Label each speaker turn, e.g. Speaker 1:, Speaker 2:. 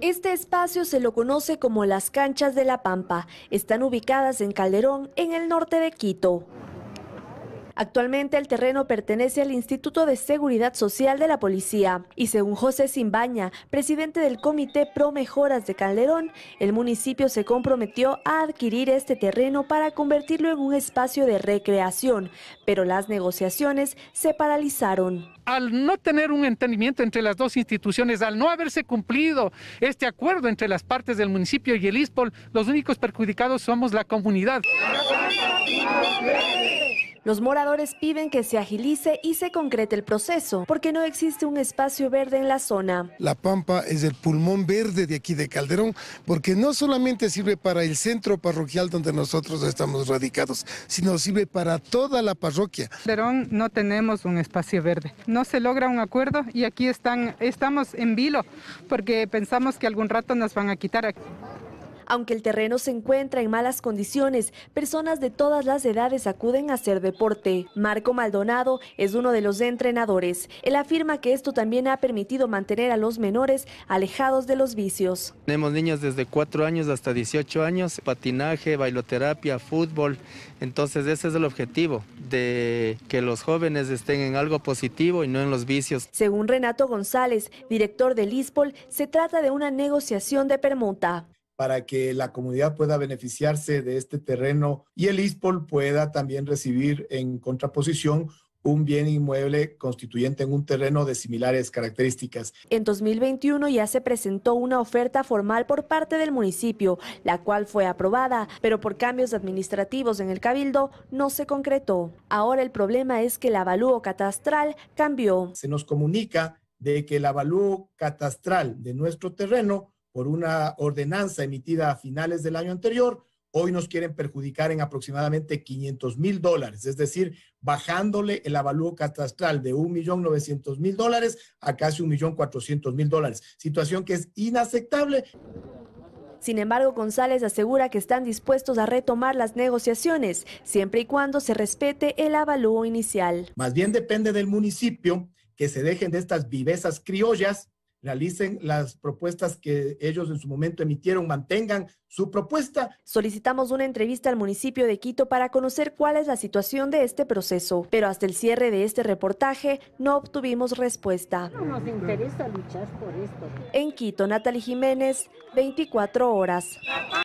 Speaker 1: Este espacio se lo conoce como las canchas de la Pampa. Están ubicadas en Calderón, en el norte de Quito. Actualmente el terreno pertenece al Instituto de Seguridad Social de la Policía y según José Simbaña, presidente del Comité Pro Mejoras de Calderón, el municipio se comprometió a adquirir este terreno para convertirlo en un espacio de recreación, pero las negociaciones se paralizaron.
Speaker 2: Al no tener un entendimiento entre las dos instituciones, al no haberse cumplido este acuerdo entre las partes del municipio y el ISPOL, los únicos perjudicados
Speaker 1: somos la comunidad. Los moradores piden que se agilice y se concrete el proceso, porque no existe un espacio verde en la zona. La
Speaker 2: Pampa es el pulmón verde de aquí de Calderón, porque no solamente sirve para el centro parroquial donde nosotros estamos radicados, sino sirve para toda la parroquia. Calderón no tenemos un espacio verde. No se logra un acuerdo y aquí están, estamos en vilo, porque pensamos que algún rato nos van a quitar. aquí.
Speaker 1: Aunque el terreno se encuentra en malas condiciones, personas de todas las edades acuden a hacer deporte. Marco Maldonado es uno de los entrenadores. Él afirma que esto también ha permitido mantener a los menores alejados de los vicios.
Speaker 2: Tenemos niños desde 4 años hasta 18 años, patinaje, bailoterapia, fútbol. Entonces ese es el objetivo, de que los jóvenes estén en algo positivo y no en los vicios.
Speaker 1: Según Renato González, director del ISPOL, se trata de una negociación de permuta
Speaker 2: para que la comunidad pueda beneficiarse de este terreno y el ISPOL pueda también recibir en contraposición un bien inmueble constituyente en un terreno de similares características.
Speaker 1: En 2021 ya se presentó una oferta formal por parte del municipio, la cual fue aprobada, pero por cambios administrativos en el cabildo no se concretó. Ahora el problema es que el avalúo catastral cambió.
Speaker 2: Se nos comunica de que el avalúo catastral de nuestro terreno por una ordenanza emitida a finales del año anterior, hoy nos quieren perjudicar en aproximadamente 500 mil dólares, es decir, bajándole el avalúo catastral de 1.900.000 dólares a casi 1.400.000 dólares, situación que es
Speaker 1: inaceptable. Sin embargo, González asegura que están dispuestos a retomar las negociaciones, siempre y cuando se respete el avalúo inicial.
Speaker 2: Más bien depende del municipio que se dejen de estas vivezas criollas realicen
Speaker 1: las propuestas que ellos en su momento emitieron, mantengan su propuesta. Solicitamos una entrevista al municipio de Quito para conocer cuál es la situación de este proceso, pero hasta el cierre de este reportaje no obtuvimos respuesta. No nos interesa luchar por esto. En Quito, Natalie Jiménez, 24 horas.